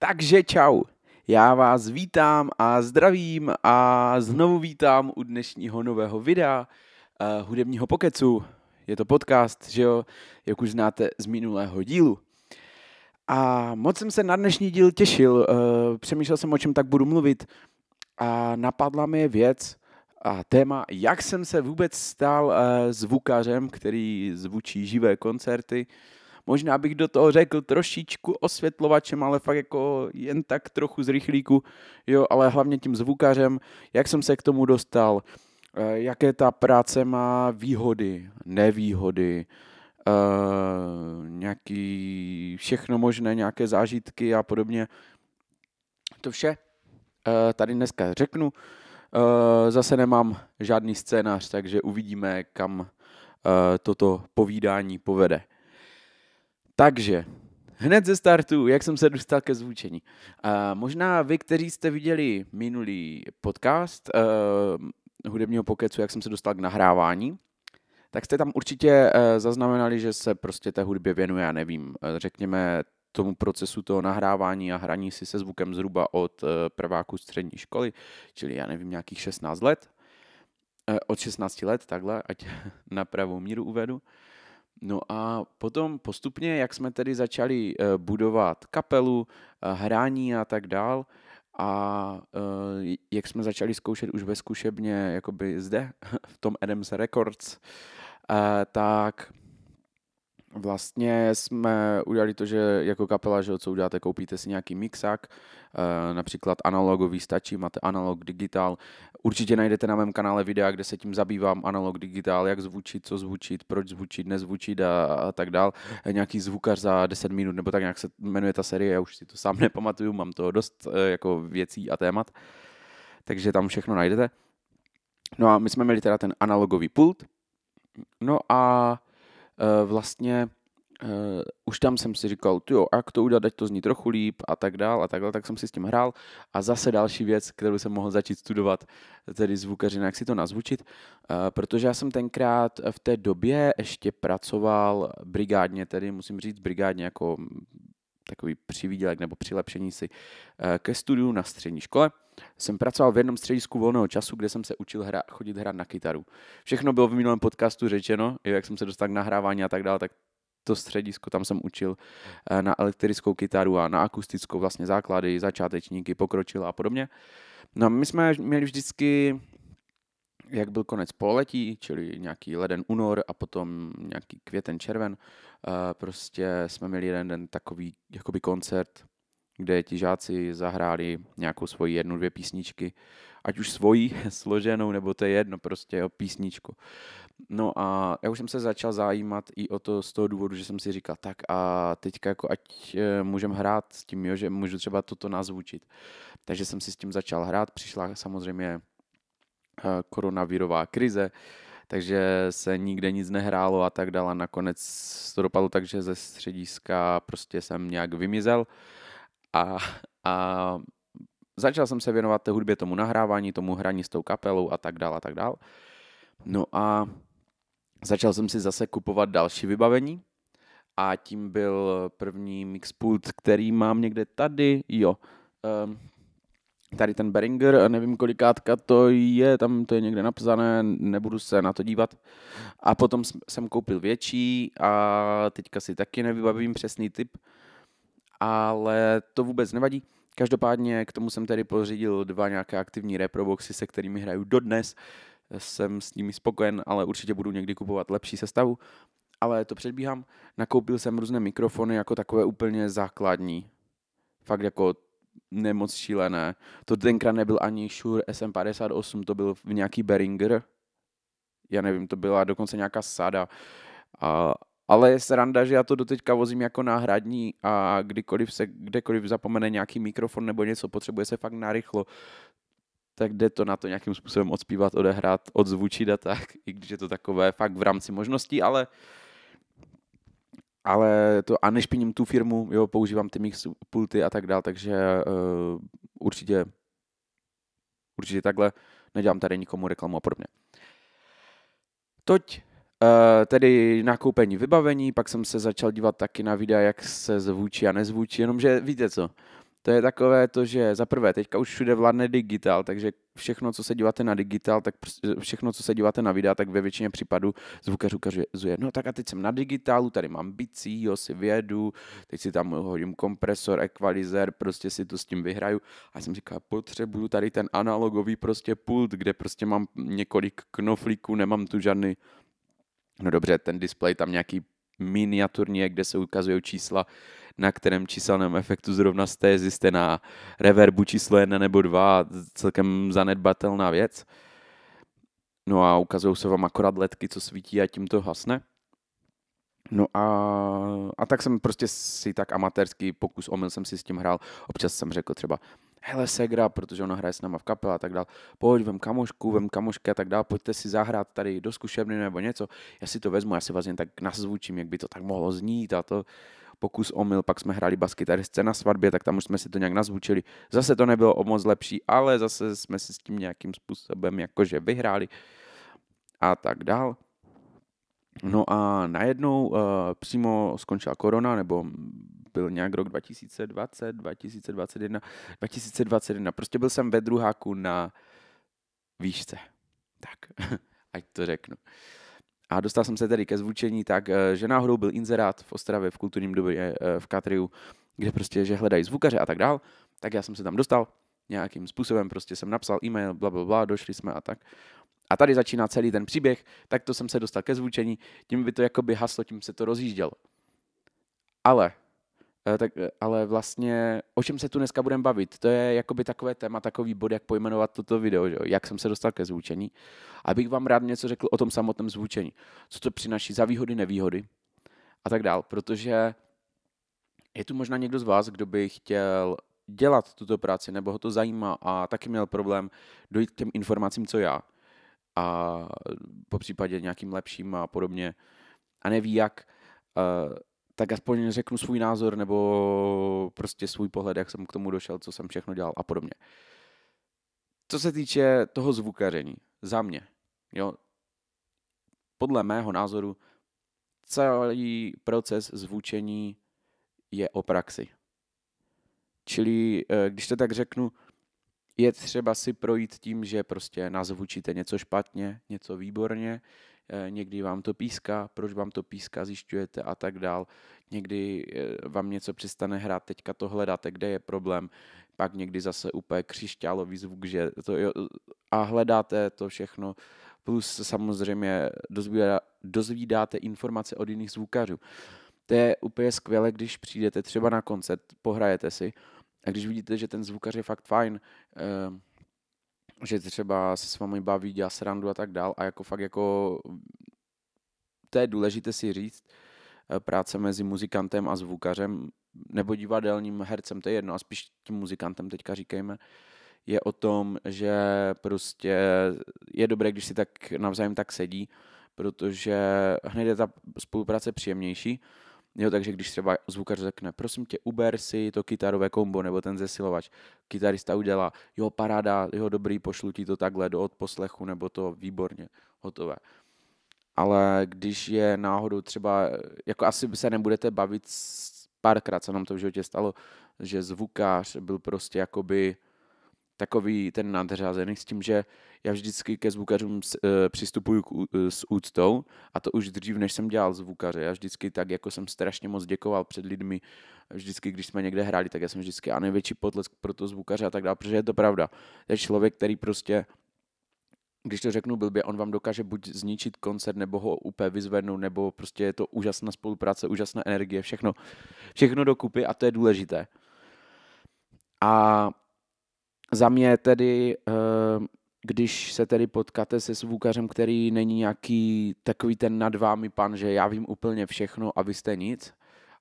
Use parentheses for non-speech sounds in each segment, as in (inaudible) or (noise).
Takže čau, já vás vítám a zdravím a znovu vítám u dnešního nového videa uh, hudebního pokecu. Je to podcast, že jo, jak už znáte z minulého dílu. A moc jsem se na dnešní díl těšil, uh, přemýšlel jsem, o čem tak budu mluvit a napadla mi věc a téma, jak jsem se vůbec stal uh, zvukařem, který zvučí živé koncerty, uh, Možná bych do toho řekl trošičku osvětlovačem, ale fakt jako jen tak trochu z rychlíku, jo, ale hlavně tím zvukařem, jak jsem se k tomu dostal, eh, jaké ta práce má výhody, nevýhody, eh, nějaký všechno možné, nějaké zážitky a podobně. To vše eh, tady dneska řeknu. Zase nemám žádný scénář, takže uvidíme, kam toto povídání povede. Takže Hned ze startu, jak jsem se dostal ke zvučení. A možná vy, kteří jste viděli minulý podcast uh, hudebního pokecu, jak jsem se dostal k nahrávání, tak jste tam určitě uh, zaznamenali, že se prostě té hudbě věnuje, já nevím, uh, řekněme tomu procesu toho nahrávání a hraní si se zvukem zhruba od uh, prváku střední školy, čili já nevím, nějakých 16 let, uh, od 16 let, takhle, ať (laughs) na pravou míru uvedu. Uh, No a potom postupně, jak jsme tedy začali eh, budovat kapelu, eh, hrání a tak dál, a eh, jak jsme začali zkoušet už zkušebně, jakoby zde, (laughs) v tom Adams Records, tak Vlastně jsme udělali to, že jako kapela, že co uděláte, koupíte si nějaký mixák, eh, například analogový stačí, máte analog, digitál. Určitě najdete na mém kanále videa, kde se tím zabývám, analog, digitál, jak zvučit, co zvučit, proč zvučit, nezvučit a, a tak dál. Eh, nějaký zvukař za 10 minut, nebo tak nějak se jmenuje ta série, já už si to sám (laughs) nepamatuju, mám toho dost eh, jako věcí a témat. Takže tam všechno najdete. No a my jsme měli teda ten analogový pult, No a Eh, vlastně uh, už tam jsem si říkal, jo, jak to udělat, ať to zní trochu líp a tak dál a dál, tak jsem si s tím hrál. A zase další věc, kterou jsem mohl začít studovat, tedy zvukařina, jak si to nazvučit, uh, protože já jsem tenkrát v té době ještě pracoval brigádně, tedy musím říct brigádně jako takový přivídělek nebo přilepšení si eh, ke studiu na střední škole. Jsem pracoval v jednom středisku volného času, kde jsem se učil hra, chodit hrát na kytaru. Všechno bylo v minulém podcastu řečeno, jak jsem se dostal k nahrávání a tak dále, tak to středisko, tam jsem učil eh, na elektrickou kytaru a na akustickou vlastně základy, začátečníky, pokročil a podobně. No my jsme měli vždycky jak byl konec pololetí, čili nějaký leden, únor a potom nějaký květen, červen, Eh, prostě jsme měli jeden den takový jakoby koncert, kde ti žáci zahráli nějakou svoji jednu, dvě písničky, ať už svoji (laughs) složenou, nebo to je jedno, prostě jo, písničku. No a já už jsem se začal zajímat i o to z toho důvodu, že jsem si říkal, tak a teďka jako ať eh, můžem hrát s tím, jo, že můžu třeba toto nazvučit. Takže jsem si s tím začal hrát, přišla samozřejmě eh, koronavirová krize, takže se nikde nic nehrálo a tak dále. Nakonec to dopadlo tak, že ze střediska prostě jsem nějak vymizel a, a začal jsem se věnovat té hudbě, tomu nahrávání, tomu hraní s tou kapelou a tak dále a tak dále. No a začal jsem si zase kupovat další vybavení a tím byl první mixpult, který mám někde tady, jo, um, tady ten Beringer, nevím kolikátka to je, tam to je někde napsané, nebudu se na to dívat. A potom jsem koupil větší a teďka si taky nevybavím přesný typ, ale to vůbec nevadí. Každopádně k tomu jsem tedy pořídil dva nějaké aktivní reproboxy, se kterými hraju dodnes. Jsem s nimi spokojen, ale určitě budu někdy kupovat lepší sestavu. Ale to předbíhám. Nakoupil jsem různé mikrofony jako takové úplně základní. Fakt jako nemoc šílené. To tenkrát nebyl ani Shure SM58, to byl v nějaký Beringer. Já nevím, to byla dokonce nějaká sada. A, ale je sranda, že já to doteďka vozím jako náhradní a kdykoliv se, kdekoliv zapomene nějaký mikrofon nebo něco, potřebuje se fakt narychlo, tak jde to na to nějakým způsobem odspívat, odehrát, odzvučit a tak, i když je to takové fakt v rámci možností, ale uh, ale to a nešpiním tu firmu, jo, používám ty mix pulty a tak dále, takže uh, určitě určitě takhle nedělám tady nikomu reklamu a podobně. Toť Uh, tedy nakoupení vybavení, pak jsem se začal dívat taky na videa, jak se zvučí a nezvučí, jenomže víte co, to je takové to, že za prvé, teďka už všude vládne digitál, takže všechno, co se díváte na digitál, tak všechno, co se díváte na videa, tak ve většině případů zvukař ukazuje, no tak a teď jsem na digitálu, tady mám bicí, jo, si vědu, teď si tam hodím kompresor, equalizer, prostě si to s tím vyhraju. A jsem říkal, potřebuju tady ten analogový prostě pult, kde prostě mám několik knoflíků, nemám tu žádný No dobře, ten display tam nějaký miniaturní, kde se ukazují čísla, na kterém číselném efektu zrovna jste, jste na reverbu číslo jedna nebo dva, celkem zanedbatelná věc. No a ukazují se vám akorát ledky, co svítí a tím to hasne. No a, a tak jsem prostě si tak amatérský pokus omyl jsem si s tím hrál. Občas jsem řekl třeba, hele segra, protože ona hraje s náma v kapele a tak dál, pojď, vem kamošku, vem kamošky a tak dál, pojďte si zahrát tady do zkušebny nebo něco, já si to vezmu, já si vás vlastně jen tak nazvučím, jak by to tak mohlo znít a to pokus omyl, pak jsme hráli Tady na svatbě, tak tam už jsme si to nějak nazvučili. Zase to nebylo o moc lepší, ale zase jsme si s tím nějakým způsobem jakože vyhráli a tak dál. No a najednou uh, přímo skončila korona, nebo byl nějak rok 2020, 2021, 2021. Prostě byl jsem ve druháku na výšce. Tak, (laughs) ať to řeknu. Uh, a dostal jsem se tedy ke zvučení tak, eh, že náhodou byl inzerát v Ostravě v kulturním době eh, v Katriu, kde prostě, že hledají zvukaře a tak dál, tak já jsem se tam dostal nějakým způsobem, prostě jsem napsal e-mail, bla, bla, bla, došli jsme a tak. A tady začíná celý ten příběh, tak to jsem se dostal ke zvučení, tím by to jakoby haslo, tím se to rozjíždělo. Ale Eh, tak, eh, ale vlastně o čem se tu dneska budeme bavit? To je jakoby takové téma, takový bod, jak pojmenovat toto video, že? jak jsem se dostal ke zvučení. A bych vám rád něco řekl o tom samotném zvučení. Co to přináší za výhody, nevýhody a tak dál. Protože je tu možná někdo z vás, kdo by chtěl dělat tuto práci, nebo ho to zajímá a taky měl problém dojít k těm informacím, co já. A po případě nějakým lepším a podobně. A neví jak. Uh, tak aspoň řeknu svůj názor nebo prostě svůj pohled, jak jsem k tomu došel, co jsem všechno dělal a podobně. Co se týče toho zvukaření, za mě, jo, podle mého názoru celý proces zvučení je o praxi. Čili, eh, když to tak řeknu, je třeba si projít tím, že prostě nazvučíte něco špatně, něco výborně, Eh, někdy vám to píská, proč vám to píská, zjišťujete a tak dál. Někdy eh, vám něco přestane hrát, teďka to hledáte, kde je problém, pak někdy zase úplně křišťálový zvuk, že to jo, a hledáte to všechno, plus samozřejmě dozvídá, dozvídáte informace od jiných zvukařů. To je úplně skvělé, když přijdete třeba na koncert, pohrajete si a když vidíte, že ten zvukař je fakt fajn, eh, že třeba se s vámi baví, dělá srandu a tak dál a jako fakt jako to je důležité si říct, eh, práce mezi muzikantem a zvukařem nebo divadelním hercem, to je jedno, a spíš tím muzikantem teďka říkejme, je o tom, že prostě je dobré, když si tak navzájem tak sedí, protože hned je ta spolupráce příjemnější Jo, takže když třeba zvukař řekne, prosím tě, uber si to kytarové kombo nebo ten zesilovač, kytarista udělá, jo, paráda, jo, dobrý, pošlu ti to takhle do odposlechu nebo to výborně, hotové. Ale když je náhodou třeba, jako asi se nebudete bavit párkrát se nám to v životě stalo, že zvukář byl prostě jakoby takový ten nadřazený s tím, že já vždycky ke zvukařům eh, přistupuju k, eh, s úctou a to už dřív, než jsem dělal zvukaře. Já vždycky tak, jako jsem strašně moc děkoval před lidmi, vždycky, když jsme někde hráli, tak já jsem vždycky a největší potlesk pro to zvukaře a tak dále, protože je to pravda. To je člověk, který prostě když to řeknu blbě, on vám dokáže buď zničit koncert, nebo ho úplně vyzvednout, nebo prostě je to úžasná spolupráce, úžasná energie, všechno, všechno dokupy a to je důležité. A za mě tedy, eh, když se tedy potkáte se svůkařem, který není nějaký takový ten nad vámi pan, že já vím úplně všechno a vy jste nic,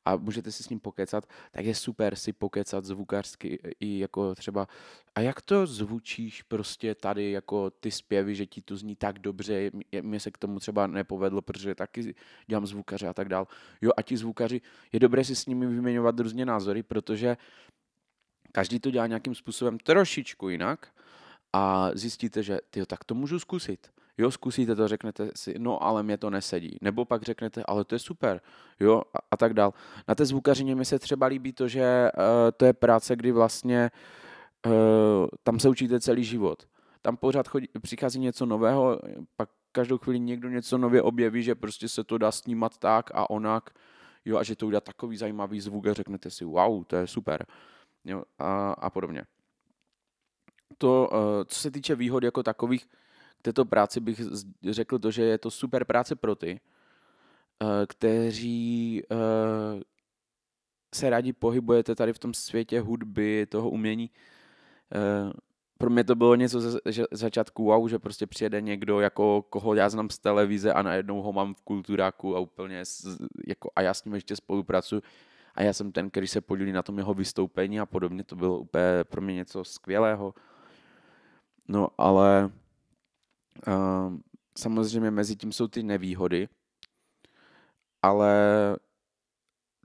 a můžete si s ním pokecat, tak je super si pokecat zvukářsky i jako třeba a jak to zvučíš prostě tady jako ty zpěvy, že ti to zní tak dobře, mě se k tomu třeba nepovedlo, protože taky dělám zvukaře a tak dál. Jo a ti zvukaři, je dobré si s nimi vyměňovat různě názory, protože Každý to dělá nějakým způsobem trošičku jinak a zjistíte, že ty tak to můžu zkusit. Jo, zkusíte to, řeknete si, no ale mě to nesedí. Nebo pak řeknete, ale to je super, jo, a, a tak dál. Na té zvukařině mi se třeba líbí to, že uh, to je práce, kdy vlastně uh, tam se učíte celý život. Tam pořád chodí, přichází něco nového, pak každou chvíli někdo něco nově objeví, že prostě se to dá snímat tak a onak, jo, a že to udělá takový zajímavý zvuk a řeknete si, wow, to je super. Uh, jo, a, a podobně. To, eh, co se týče výhod jako takových k této práci, bych řekl to, že je to super práce pro ty, eh, kteří eh, se rádi pohybujete tady v tom světě hudby, toho umění. Pro mě to bylo něco ze začátku wow, že prostě přijede někdo, jako koho já znám z televize a najednou ho mám v kulturáku a úplně z, jako, a já s ním ještě spolupracuji a já jsem ten, který se podílí na tom jeho vystoupení a podobně. To bylo úplně pro mě něco skvělého. No ale uh, samozřejmě mezi tím jsou ty nevýhody, ale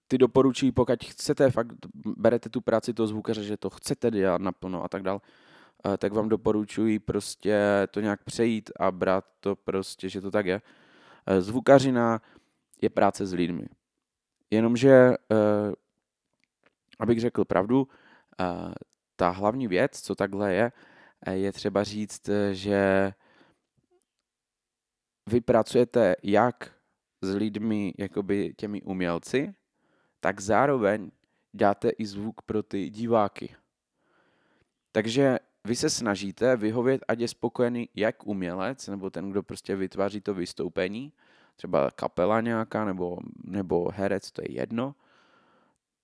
ty doporučují, pokud chcete, fakt berete tu práci toho zvukaře, že to chcete dělat naplno a tak dál, eh, tak vám doporučuji prostě to nějak přejít a brát to prostě, že to tak je. Eh, zvukařina je práce s lidmi. Jenomže, eh, abych řekl pravdu, eh, ta hlavní věc, co takhle je, eh, je třeba říct, že vy pracujete jak s lidmi, jakoby těmi umělci, tak zároveň dáte i zvuk pro ty diváky. Takže vy se snažíte vyhovět, ať je spokojený jak umělec, nebo ten, kdo prostě vytváří to vystoupení, třeba kapela nějaká nebo, nebo herec, to je jedno,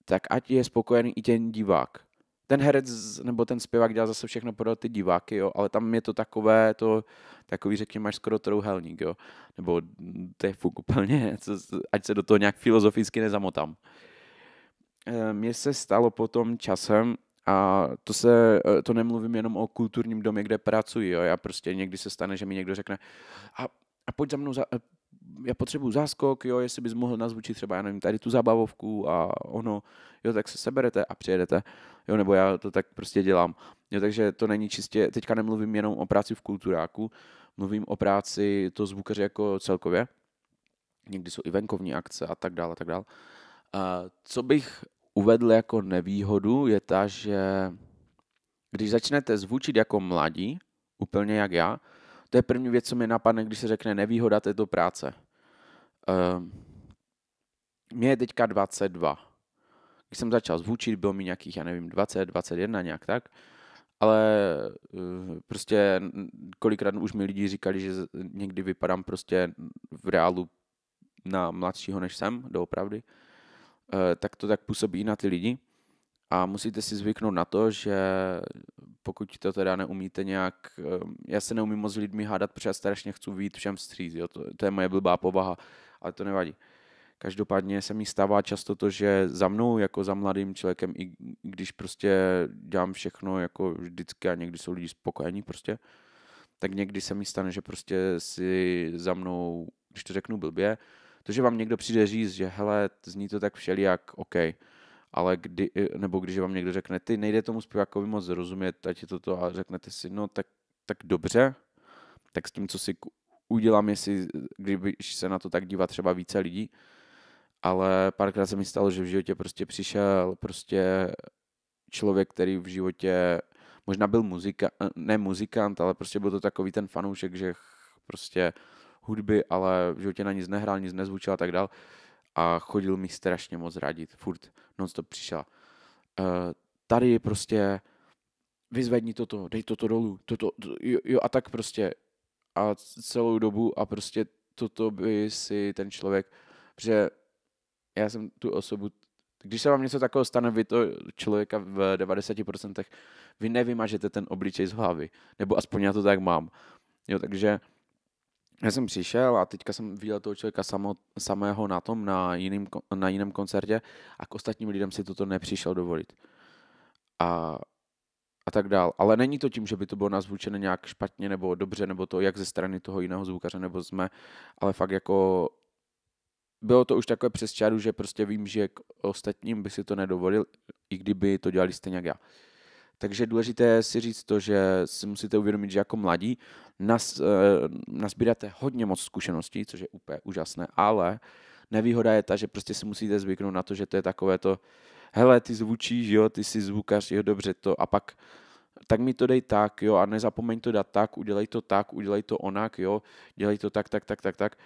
tak ať je spokojený i ten divák. Ten herec nebo ten zpěvák dělá zase všechno pro ty diváky, jo, ale tam je to takové, to takový, řekněme, až skoro trouhelník, jo, nebo to je fuk úplně, (laughs) ať se do toho nějak filozoficky nezamotám. Eh, mně se stalo potom časem, a to se, eh, to nemluvím jenom o kulturním domě, kde pracuji, jo. Já prostě někdy se stane, že mi někdo řekne, a, a pojď za mnou, za, eh, já potřebuju záskok, jo, jestli bys mohl nazvučit třeba, já nevím, tady tu zabavovku a ono, jo, tak se seberete a přijedete, jo, nebo já to tak prostě dělám. Jo, takže to není čistě, teďka nemluvím jenom o práci v kulturáku, mluvím o práci to zvukaře jako celkově. Někdy jsou i venkovní akce a tak dále, a tak dále. A co bych uvedl jako nevýhodu je ta, že když začnete zvučit jako mladí, úplně jak já, to je první věc, co mi napadne, když se řekne nevýhoda této práce. Um, mě je teďka 22. Když jsem začal zvučit, bylo mi nějakých, já nevím, 20, 21, nějak tak. Ale eh, prostě kolikrát už mi lidi říkali, že někdy vypadám prostě v reálu na mladšího, než jsem, doopravdy. Eh, tak to tak působí i na ty lidi. A musíte si zvyknout na to, že pokud to teda neumíte nějak, ehm, já se neumím moc s lidmi hádat, protože já strašně chci vít všem vstříc, jo? To, to je moje blbá povaha, ale to nevadí. Každopádně se mi stává často to, že za mnou, jako za mladým člověkem, i když prostě dělám všechno jako vždycky a někdy jsou lidi spokojení prostě, tak někdy se mi stane, že prostě si za mnou, když to řeknu blbě, to, že vám někdo přijde říct, že hele, zní to tak všelijak, OK, ale kdy, eh, nebo když vám někdo řekne, ty nejde tomu zpěvákovi moc rozumět, ať je to to, a řeknete si, no tak, tak dobře, tak s tím, co si udělám, jestli, když se na to tak dívá třeba více lidí, ale párkrát se mi stalo, že v životě prostě přišel prostě člověk, který v životě možná byl muzika, eh, ne muzikant, ale prostě byl to takový ten fanoušek, že prostě hudby, ale v životě na nic nehrál, nic nezvučil a tak dál, a chodil mi strašně moc radit, furt nonstop přišel. Uh, tady prostě vyzvedni toto, dej toto dolů, toto, to, jo, jo, a tak prostě a celou dobu a prostě toto by si ten člověk, že já jsem tu osobu, když se vám něco takového stane, vy to člověka v 90% vy nevymažete ten obličej z hlavy, nebo aspoň já to tak mám. Jo, takže uh, já jsem přišel a teďka jsem viděl toho člověka samo, samého na tom, na, jiným, na jiném koncertě a k ostatním lidem si toto nepřišel dovolit. A, a tak dál. Ale není to tím, že by to bylo nazvučené nějak špatně nebo dobře, nebo to jak ze strany toho jiného zvukaře, nebo jsme, ale fakt jako bylo to už takové přes čáru, že prostě vím, že k ostatním by si to nedovolil, i kdyby to dělali stejně jak já. Takže důležité je si říct to, že si musíte uvědomit, že jako mladí nas, eh, nasbíráte hodně moc zkušeností, což je úplně úžasné, ale nevýhoda je ta, že prostě si musíte zvyknout na to, že to je takové to, hele, ty zvučíš, jo, ty jsi zvukař, jo, dobře to, a pak tak mi to dej tak, jo, a nezapomeň to dát tak, udělej to tak, udělej to onak, jo, dělej to tak, tak, tak, tak, tak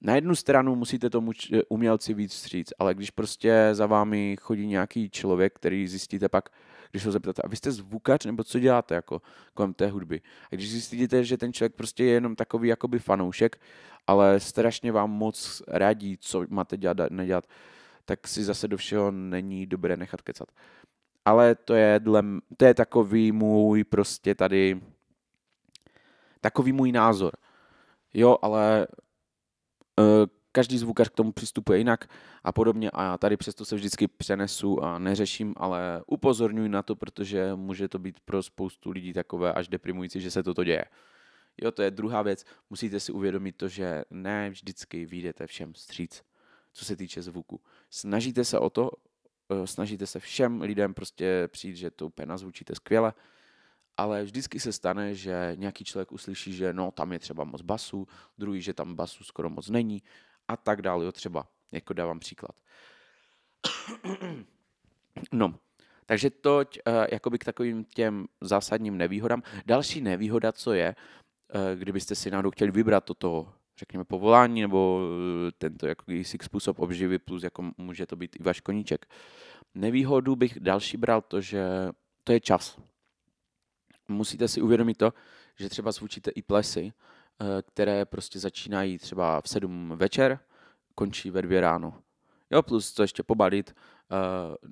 na jednu stranu musíte tomu eh, umělci víc říct, ale když prostě za vámi chodí nějaký člověk, který zjistíte pak, když ho zeptáte, a vy jste zvukač, nebo co děláte jako kolem té hudby. A když zjistíte, že ten člověk prostě je jenom takový jakoby fanoušek, ale strašně vám moc radí, co máte dělat a nedělat, tak si zase do všeho není dobré nechat kecat. Ale to je, dle, to je takový můj prostě tady, takový můj názor. Jo, ale Eh, každý zvukař k tomu přistupuje jinak a podobně a já tady přesto se vždycky přenesu a neřeším, ale upozorňuji na to, protože může to být pro spoustu lidí takové až deprimující, že se toto děje. Jo, to je druhá věc. Musíte si uvědomit to, že ne vždycky vyjdete všem stříc, co se týče zvuku. Snažíte se o to, eh, snažíte se všem lidem prostě přijít, že to úplně nazvučíte skvěle, ale vždycky se stane, že nějaký člověk uslyší, že no, tam je třeba moc basu, druhý, že tam basu skoro moc není a tak dále, jo, třeba, jako dávám příklad. (clears throat) No, takže toť uh, jakoby k takovým těm zásadním nevýhodám. Další nevýhoda, co je, uh, kdybyste si náhodou chtěli vybrat toto, řekněme, povolání nebo eh, tento jakýsi způsob obživy plus, jako může to být i váš koníček. Nevýhodu bych další bral to, že to je čas musíte si uvědomit to, že třeba zvučíte i plesy, eh, které prostě začínají třeba v 7 večer, končí ve dvě ráno. Jo, plus to ještě pobalit. Eh,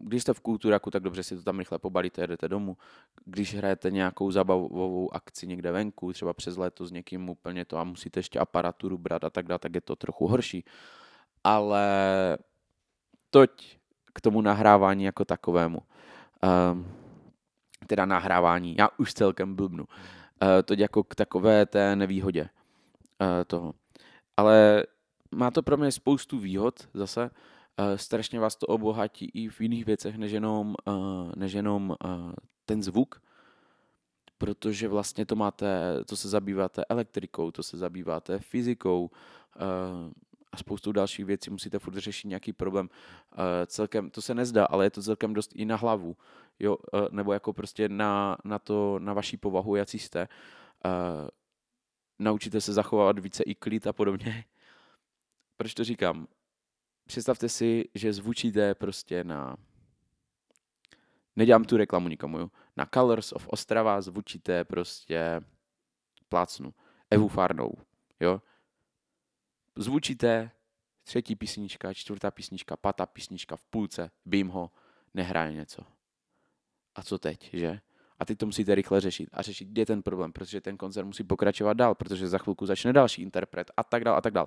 když jste v kulturaku, tak dobře si to tam rychle pobalíte, jedete domů. Když hrajete nějakou zabavovou akci někde venku, třeba přes léto s někým úplně to a musíte ještě aparaturu brát a tak dále, tak je to trochu horší. Ale toť k tomu nahrávání jako takovému. Um, teda nahrávání. Já už celkem blbnu. Eh, to jako k takové té nevýhodě eh, toho. Ale má to pro mě spoustu výhod zase. Eh, strašně vás to obohatí i v jiných věcech, než jenom, než jenom ten zvuk, protože vlastně to máte, to se zabýváte elektrikou, to se zabýváte fyzikou, a spoustu dalších věcí, musíte furt řešit nějaký problém. Uh, celkem, to se nezdá, ale je to celkem dost i na hlavu, jo, uh, nebo jako prostě na, na to, na vaší povahu, jaký jste. Uh, naučíte se zachovávat více i klid a podobně. Proč to říkám? Představte si, že zvučíte prostě na nedělám tu reklamu nikomu, jo. Na Colors of Ostrava zvučíte prostě plácnu Evu Farnou, jo zvučíte, třetí písnička, čtvrtá písnička, pátá písnička, v půlce, bím ho, nehraje něco. A co teď, že? A teď to musíte rychle řešit. A řešit, kde je ten problém, protože ten koncert musí pokračovat dál, protože za chvilku začne další interpret a tak dál a tak dál.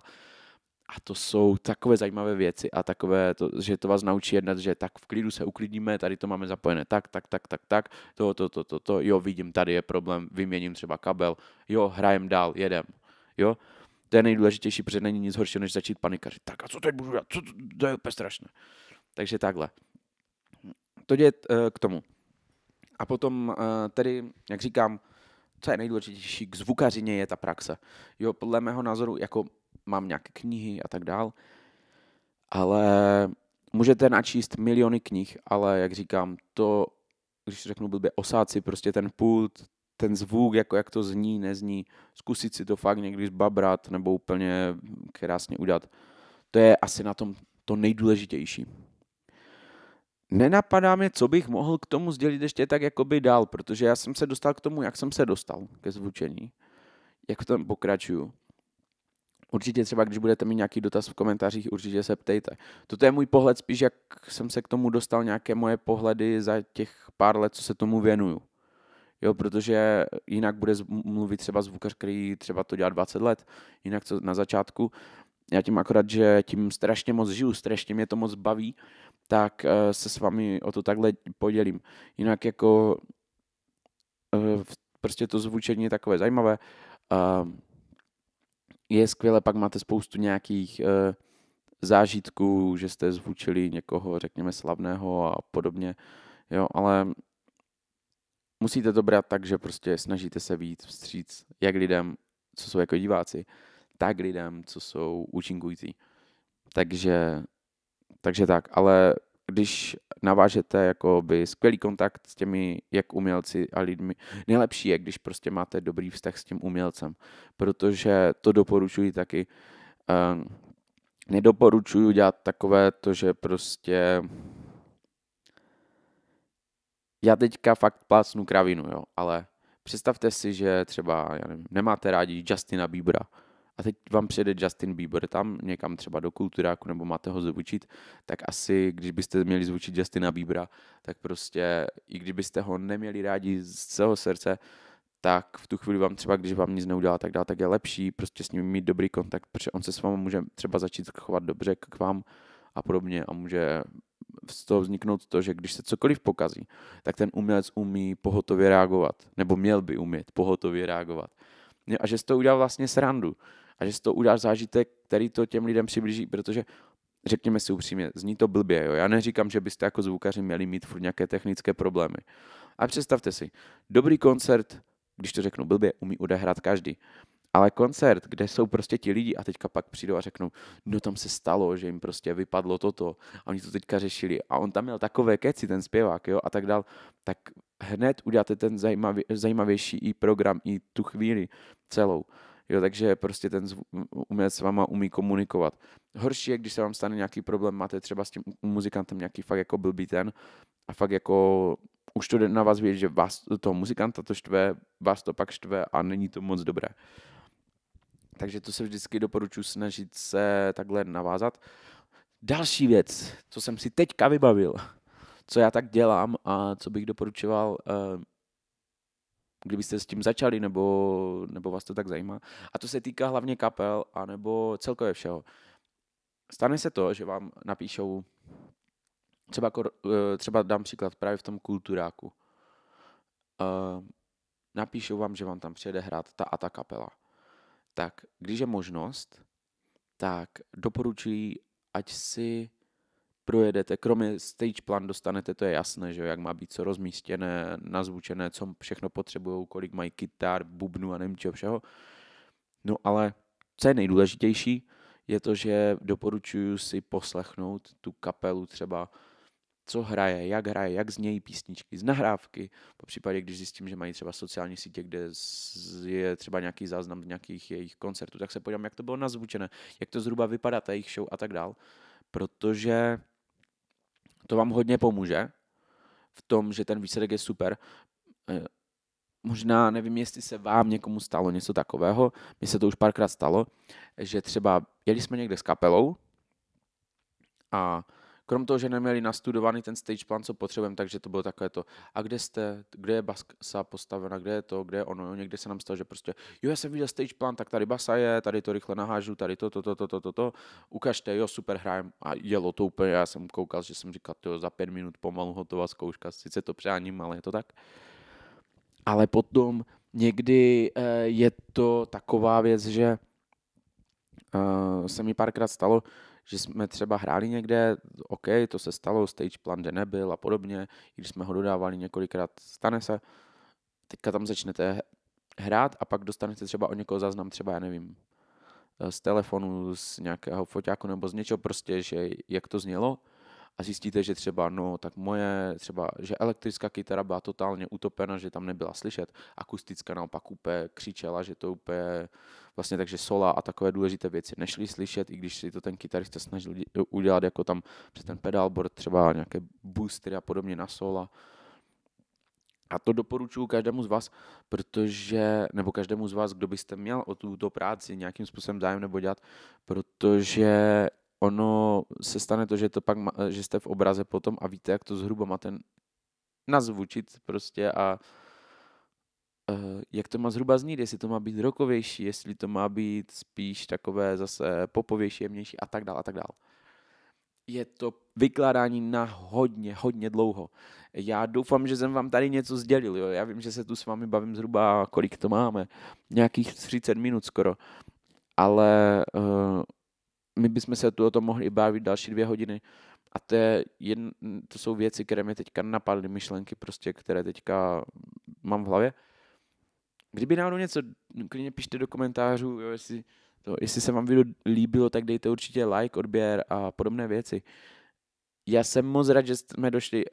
A to jsou takové zajímavé věci a takové, to, že to vás naučí jednat, že tak v klidu se uklidníme, tady to máme zapojené, tak, tak, tak, tak, tak, to, to, to, to, to, jo, vidím, tady je problém, vyměním třeba kabel, jo, hrajem dál, jedem, jo. To je nejdůležitější, protože není nic horšího, než začít panikařit. Tak a co teď budu dělat? Co, to, to je úplně strašné. Takže takhle. To je eh, k tomu. A potom eh, tedy, jak říkám, co je nejdůležitější k zvukařině je ta praxe. Jo, podle mého názoru, jako mám nějaké knihy a tak dál, ale můžete načíst miliony knih, ale jak říkám, to, když řeknu blbě, osáci prostě ten pult, ten zvuk, jako jak to zní, nezní, zkusit si to fakt někdy zbabrat nebo úplně krásně udělat. To je asi na tom to nejdůležitější. Nenapadá mě, co bych mohl k tomu sdělit ještě tak jakoby dál, protože já jsem se dostal k tomu, jak jsem se dostal ke zvučení. Jak v tom pokračuju. Určitě třeba, když budete mít nějaký dotaz v komentářích, určitě se ptejte. Toto je můj pohled spíš, jak jsem se k tomu dostal, nějaké moje pohledy za těch pár let, co se tomu věnuju. Jo, protože jinak bude mluvit třeba zvukař, který třeba to dělá 20 let, jinak co na začátku. Já tím akorát, že tím strašně moc žiju, strašně mě to moc baví, tak eh, se s vámi o to takhle podělím. Jinak jako eh, prostě to zvučení je takové zajímavé. Je skvělé, pak máte spoustu nějakých eh, zážitků, že jste zvučili někoho, řekněme, slavného a podobně. Jo, ale musíte to brát tak, že prostě snažíte se víc vstříc jak lidem, co jsou jako diváci, tak lidem, co jsou účinkující. Takže, takže tak, ale když navážete jako by skvělý kontakt s těmi jak umělci a lidmi, nejlepší je, když prostě máte dobrý vztah s tím umělcem, protože to doporučuji taky. Um, nedoporučuji dělat takové to, že prostě já teďka fakt plácnu kravinu, jo, ale představte si, že třeba, já nevím, nemáte rádi Justina Biebera a teď vám přijede Justin Bieber tam někam třeba do kulturáku nebo máte ho zvučit, tak asi, když byste měli zvučit Justina Biebera, tak prostě, i kdybyste ho neměli rádi z celého srdce, tak v tu chvíli vám třeba, když vám nic neudělá, tak dá, tak je lepší prostě s ním mít dobrý kontakt, protože on se s vámi může třeba začít chovat dobře k vám a podobně a může z toho vzniknout to, že když se cokoliv pokazí, tak ten umělec umí pohotově reagovat, nebo měl by umět pohotově reagovat. A že z to udělá vlastně srandu. A že z to udělá zážitek, který to těm lidem přiblíží, protože řekněme si upřímně, zní to blbě, jo? já neříkám, že byste jako zvukaři měli mít furt nějaké technické problémy. A představte si, dobrý koncert, když to řeknu blbě, umí odehrát každý. Ale koncert, kde jsou prostě ti lidi a teďka pak přijdou a řeknou, no tam se stalo, že jim prostě vypadlo toto a oni to teďka řešili a on tam měl takové keci, ten zpěvák, jo, a tak dál, tak hned uděláte ten zajímavě, zajímavější i program, i tu chvíli celou. Jo, takže prostě ten umělec s váma umí komunikovat. Horší je, když se vám stane nějaký problém, máte třeba s tím muzikantem nějaký fakt jako blbý ten a fakt jako už to jde na vás vědět, že vás toho muzikanta to štve, vás to pak štve a není to moc dobré. Takže to se vždycky doporučuji snažit se takhle navázat. Další věc, co jsem si teďka vybavil, co já tak dělám a co bych doporučoval, eh, kdybyste s tím začali nebo, nebo vás to tak zajímá. A to se týká hlavně kapel a nebo celkově všeho. Stane se to, že vám napíšou, třeba, eh, třeba dám příklad právě v tom kulturáku, eh, napíšou vám, že vám tam přijede hrát ta a ta kapela tak když je možnost, tak doporučuji, ať si projedete, kromě stage plan dostanete, to je jasné, že jak má být co rozmístěné, nazvučené, co všechno potřebují, kolik mají kytar, bubnu a nevím čeho všeho. No ale co je nejdůležitější, je to, že doporučuji si poslechnout tu kapelu třeba co hraje, jak hraje, jak znějí písničky, z nahrávky. Po případě, když zjistím, že mají třeba sociální sítě, kde je třeba nějaký záznam z nějakých jejich koncertů, tak se podívám, jak to bylo nazvučené, jak to zhruba vypadá, ta jejich show a tak dál. Protože to vám hodně pomůže v tom, že ten výsledek je super. Eh, možná nevím, jestli se vám někomu stalo něco takového, mně se to už párkrát stalo, že třeba jeli jsme někde s kapelou a Krom toho, že neměli nastudovaný ten stage plan, co potřebujeme, takže to bylo takové to, a kde jste, kde je basa postavena, kde je to, kde je ono, jo? někde se nám stalo, že prostě, jo, já jsem viděl stage plan, tak tady basa je, tady to rychle nahážu, tady to, to, to, to, to, to, to. ukažte, jo, super, hrajem a jelo to úplně, já jsem koukal, že jsem říkal, to za pět minut pomalu hotová zkouška, sice to přáním, ale je to tak. Ale potom někdy eh, je to taková věc, že eh, se mi párkrát stalo, že jsme třeba hráli někde, OK, to se stalo, stage plan, že nebyl a podobně, i když jsme ho dodávali několikrát, stane se. Teďka tam začnete hrát a pak dostanete třeba od někoho záznam, třeba já nevím, eh, z telefonu, z nějakého foťáku nebo z něčeho prostě, že jak to znělo a zjistíte, že třeba, no, tak moje, třeba, že elektrická kytara byla totálně utopena, že tam nebyla slyšet, akustická naopak úplně křičela, že to úplně, vlastně takže sola a takové důležité věci nešly slyšet, i když si to ten kytarista snažil udělat jako tam přes ten pedalboard, třeba nějaké boostery a podobně na sola. A to doporučuji každému z vás, protože, nebo každému z vás, kdo byste měl o tuto práci nějakým způsobem zájem nebo dělat, protože ono se stane to, že, to pak, že jste v obraze potom a víte, jak to zhruba má ten nazvučit prostě a eh, jak to má zhruba znít, jestli to má být rokovější, jestli to má být spíš takové zase popovější, jemnější a tak dál a tak dál. Je to vykládání na hodně, hodně dlouho. Já doufám, že jsem vám tady něco sdělil. Jo? Já vím, že se tu s vámi bavím zhruba, kolik to máme, nějakých 30 minut skoro, ale uh, my bychom se tu o tom mohli bavit další dvě hodiny. A to, je jedn, to jsou věci, které mi teďka napadly, myšlenky prostě, které teďka mám v hlavě. Kdyby náhodou něco, klidně pište do komentářů, jo, jestli, to, jestli se vám video líbilo, tak dejte určitě like, odběr a podobné věci. Já jsem moc rád, že jsme došli,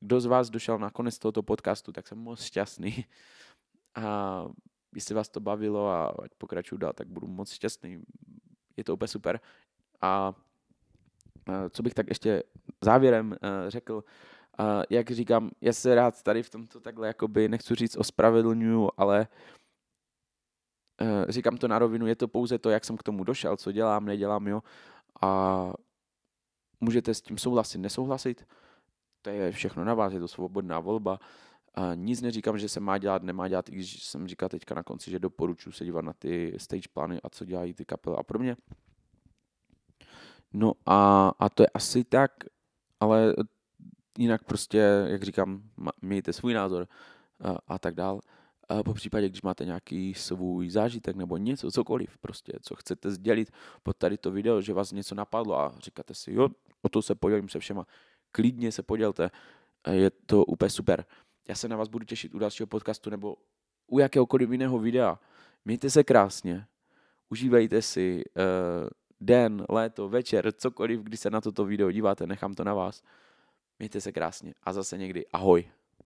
kdo z vás došel na konec tohoto podcastu, tak jsem moc šťastný. A jestli vás to bavilo a ať pokračuju dál, tak budu moc šťastný. Je to úplně super. A e, co bych tak ještě závěrem e, řekl, e, jak říkám, já se rád tady v tomto takhle jakoby, nechci říct ospravedlňuju, ale říkám to na rovinu, je to pouze to, jak jsem k tomu došel, co dělám, nedělám, jo. A můžete s tím souhlasit, nesouhlasit, to je všechno na vás, je to svobodná volba. A nic neříkám, že se má dělat, nemá dělat, i když jsem říkal teďka na konci, že doporučuji se dívat na ty stage plány a co dělají ty kapely a pro mě. No a, a to je asi tak, ale jinak prostě, jak říkám, mějte svůj názor a, a tak dál. A po případě, když máte nějaký svůj zážitek nebo něco, cokoliv prostě, co chcete sdělit pod tady to video, že vás něco napadlo a říkáte si, jo, o to se podělím se všema, klidně se podělte, je to úplně super. Já se na vás budu těšit u dalšího podcastu nebo u jakéhokoliv jiného videa. Mějte se krásně, užívejte si, uh, den, léto, večer, cokoliv, kdy se na toto video díváte, nechám to na vás. Mějte se krásně a zase někdy ahoj.